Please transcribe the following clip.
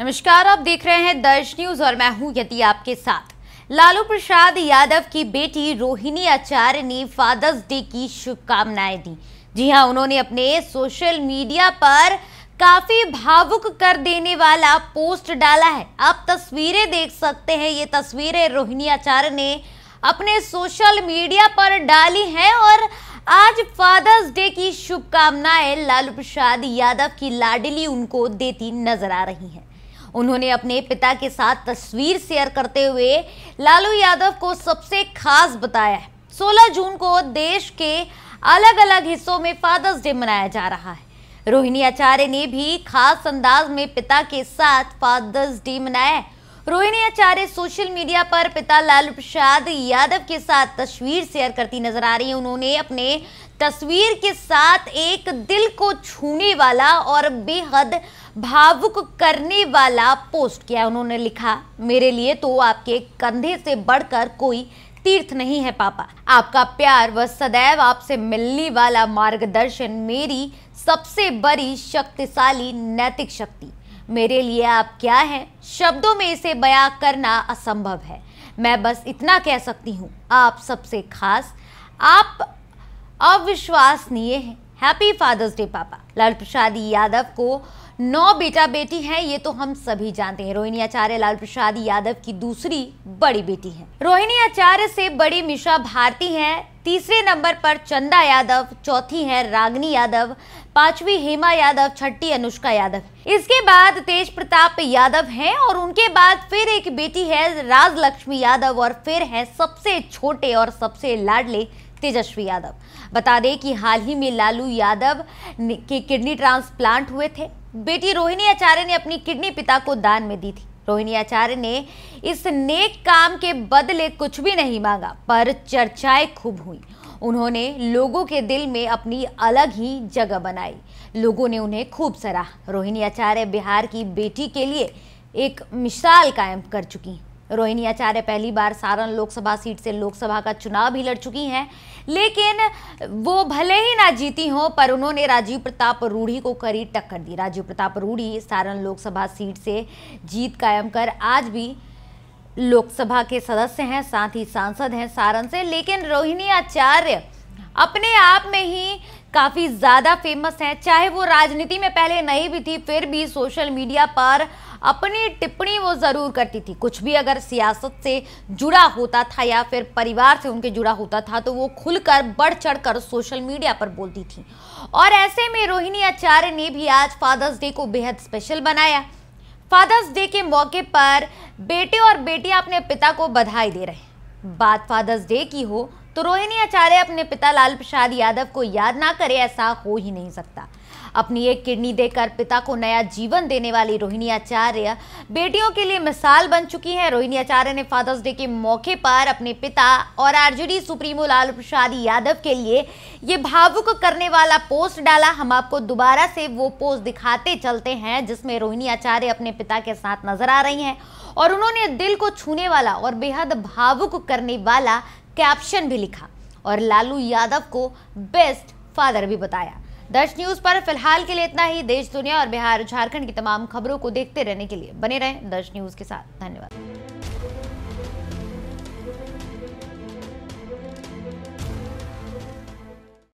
नमस्कार आप देख रहे हैं दर्श न्यूज और मैं हूं यदि आपके साथ लालू प्रसाद यादव की बेटी रोहिणी आचार्य ने फादर्स डे की शुभकामनाएं दी जी हां उन्होंने अपने सोशल मीडिया पर काफी भावुक कर देने वाला पोस्ट डाला है आप तस्वीरें देख सकते हैं ये तस्वीरें रोहिणी आचार्य ने अपने सोशल मीडिया पर डाली हैं और आज फादर्स डे की शुभकामनाएं लालू प्रसाद यादव की लाडली उनको देती नजर आ रही हैं उन्होंने अपने पिता के साथ तस्वीर शेयर करते हुए लालू यादव को सबसे खास बताया सोलह 16 जून को देश के अलग अलग हिस्सों में फादर्स डे मनाया जा रहा है रोहिणी आचार्य ने भी खास अंदाज में पिता के साथ फादर्स डे मनाया रोहिणी आचार्य सोशल मीडिया पर पिता लालू प्रसाद यादव के साथ तस्वीर शेयर करती नजर आ रही है उन्होंने अपने तस्वीर के साथ एक दिल को छूने वाला और बेहद भावुक करने वाला पोस्ट किया उन्होंने लिखा मेरे लिए तो आपके कंधे से बढ़कर कोई तीर्थ नहीं है पापा आपका प्यार व सदैव आपसे मिलने वाला मार्गदर्शन मेरी सबसे बड़ी शक्तिशाली नैतिक शक्ति मेरे लिए आप क्या हैं शब्दों में इसे बयां करना असंभव है मैं बस इतना कह सकती हूँ आप सबसे खास आप अविश्वसनीय हैं हैप्पी फादर्स डे पापा लाल प्रसाद यादव को नौ बेटा बेटी हैं ये तो हम सभी जानते हैं रोहिणी आचार्य लाल प्रसाद यादव की दूसरी बड़ी बेटी हैं रोहिणी आचार्य से बड़ी मिश्रा भारती हैं तीसरे नंबर पर चंदा यादव चौथी हैं रागनी यादव पांचवी हेमा यादव छठी अनुष्का यादव इसके बाद तेज प्रताप यादव हैं और उनके बाद फिर एक बेटी है राज लक्ष्मी यादव और फिर है सबसे छोटे और सबसे लाडले तेजस्वी यादव बता दें कि हाल ही में लालू यादव के किडनी ट्रांसप्लांट हुए थे बेटी रोहिणी आचार्य ने अपनी किडनी पिता को दान में दी थी रोहिणी आचार्य ने इस नेक काम के बदले कुछ भी नहीं मांगा पर चर्चाएं खूब हुई उन्होंने लोगों के दिल में अपनी अलग ही जगह बनाई लोगों ने उन्हें खूब सराहा रोहिणी आचार्य बिहार की बेटी के लिए एक मिसाल कायम कर चुकी हैं रोहिणी आचार्य पहली बार सारण लोकसभा सीट से लोकसभा का चुनाव भी लड़ चुकी हैं लेकिन वो भले ही ना जीती हों पर उन्होंने राजीव प्रताप रूढ़ी को करी टक्कर दी राजीव प्रताप रूढ़ी सारण लोकसभा सीट से जीत कायम कर आज भी लोकसभा के सदस्य हैं साथ ही सांसद हैं सारण से लेकिन रोहिणी आचार्य अपने आप में ही काफ़ी ज़्यादा फेमस हैं चाहे वो राजनीति में पहले नहीं भी थी फिर भी सोशल मीडिया पर अपनी टिप्पणी वो ज़रूर करती थी कुछ भी अगर सियासत से जुड़ा होता था या फिर परिवार से उनके जुड़ा होता था तो वो खुलकर बढ़ चढ़कर सोशल मीडिया पर बोलती थी और ऐसे में रोहिणी आचार्य ने भी आज फादर्स डे को बेहद स्पेशल बनाया फादर्स डे के मौके पर बेटे और बेटियां अपने पिता को बधाई दे रहे हैं बात फादर्स डे की हो तो रोहिणी आचार्य अपने पिता लाल प्रसाद यादव को याद ना करे ऐसा हो ही नहीं सकता अपनी एक किडनी देकर पिता को नया जीवन देने वाली रोहिणी आचार्य बेटियों के लिए मिसाल बन चुकी हैं रोहिणी आचार्य ने फादर्स डे के मौके पर अपने पिता और आरजेडी सुप्रीमो लाल प्रसाद यादव के लिए ये भावुक करने वाला पोस्ट डाला हम आपको दोबारा से वो पोस्ट दिखाते चलते हैं जिसमें रोहिणी आचार्य अपने पिता के साथ नजर आ रही हैं और उन्होंने दिल को छूने वाला और बेहद भावुक करने वाला कैप्शन भी लिखा और लालू यादव को बेस्ट फादर भी बताया दर्श न्यूज पर फिलहाल के लिए इतना ही देश दुनिया और बिहार झारखंड की तमाम खबरों को देखते रहने के लिए बने रहें दर्श न्यूज के साथ धन्यवाद